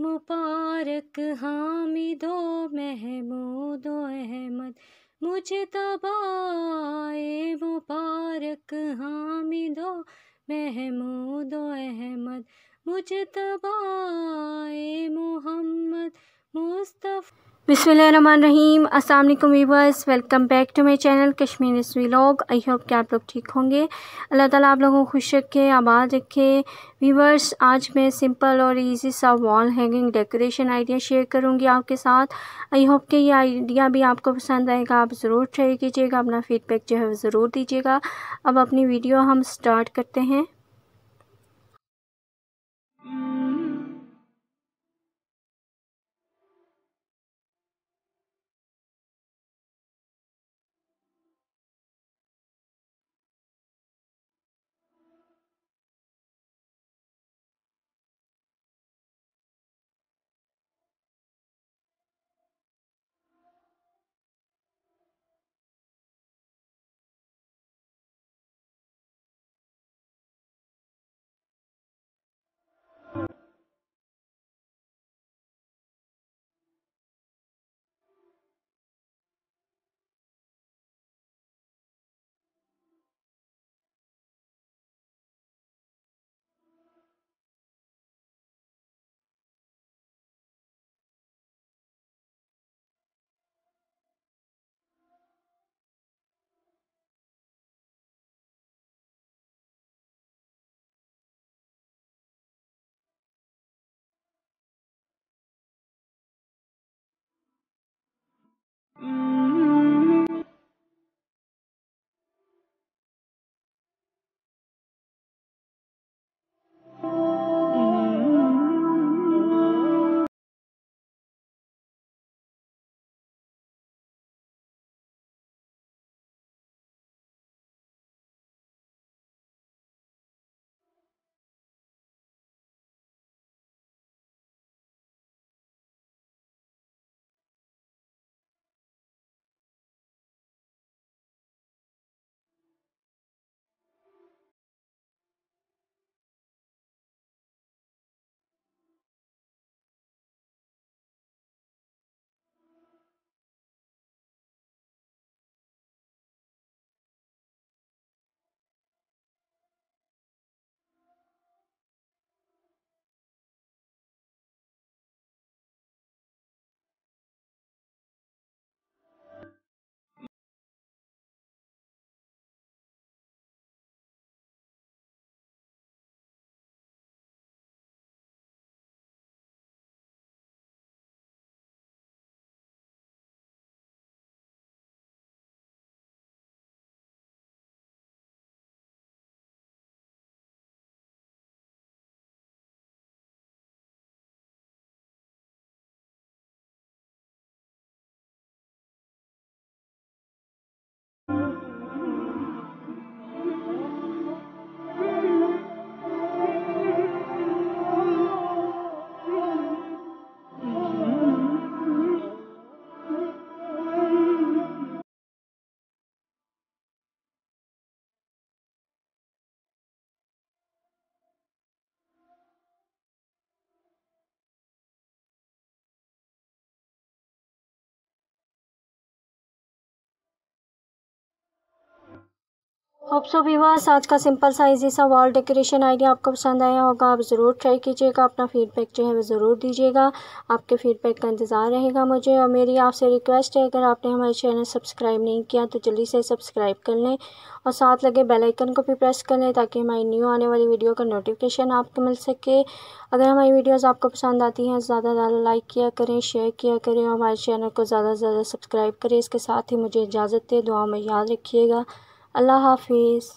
मुबारक हामिदो महमूद अहमद मुझ तबाए मुबारक हामिदो महमूद अहमद तबाए मोहम्मद मुस्तफ़ा बिसमीम अस्सलाम वालेकुम viewers welcome back to my channel Kashmir vlog I hope कि आप लोग ठीक होंगे अल्लाह ताला आप लोगों को खुश रखे आबाद रखे वीवर्स आज मैं सिंपल और इजी सा wall hanging decoration idea share करूंगी आपके साथ आई होप कि ये आइडिया भी आपको पसंद आएगा आप ज़रूर ट्राई कीजिएगा अपना फ़ीडबैक जो है ज़रूर दीजिएगा अब अपनी वीडियो हम स्टार्ट करते हैं होप सो व्यूवर्स आज का सिंपल साइज सा वॉल डेकोरेशन आइडिया आपको पसंद आया होगा आप ज़रूर ट्राई कीजिएगा अपना फीडबैक जो है वो ज़रूर दीजिएगा आपके फीडबैक का इंतज़ार रहेगा मुझे और मेरी आपसे रिक्वेस्ट है अगर आपने हमारे चैनल सब्सक्राइब नहीं किया तो जल्दी से सब्सक्राइब कर लें और साथ लगे बेल आइकन को भी प्रेस कर लें ताकि हमारी न्यू आने वाली वीडियो का नोटिफिकेशन आपको मिल सके अगर हमारी वीडियोज़ आपको पसंद आती हैं ज़्यादा ज़्यादा लाइक किया करें शेयर किया करें हमारे चैनल को ज़्यादा से ज़्यादा सब्सक्राइब करें इसके साथ ही मुझे इजाज़त दें दुआ में याद रखिएगा अल्लाह हाफिज़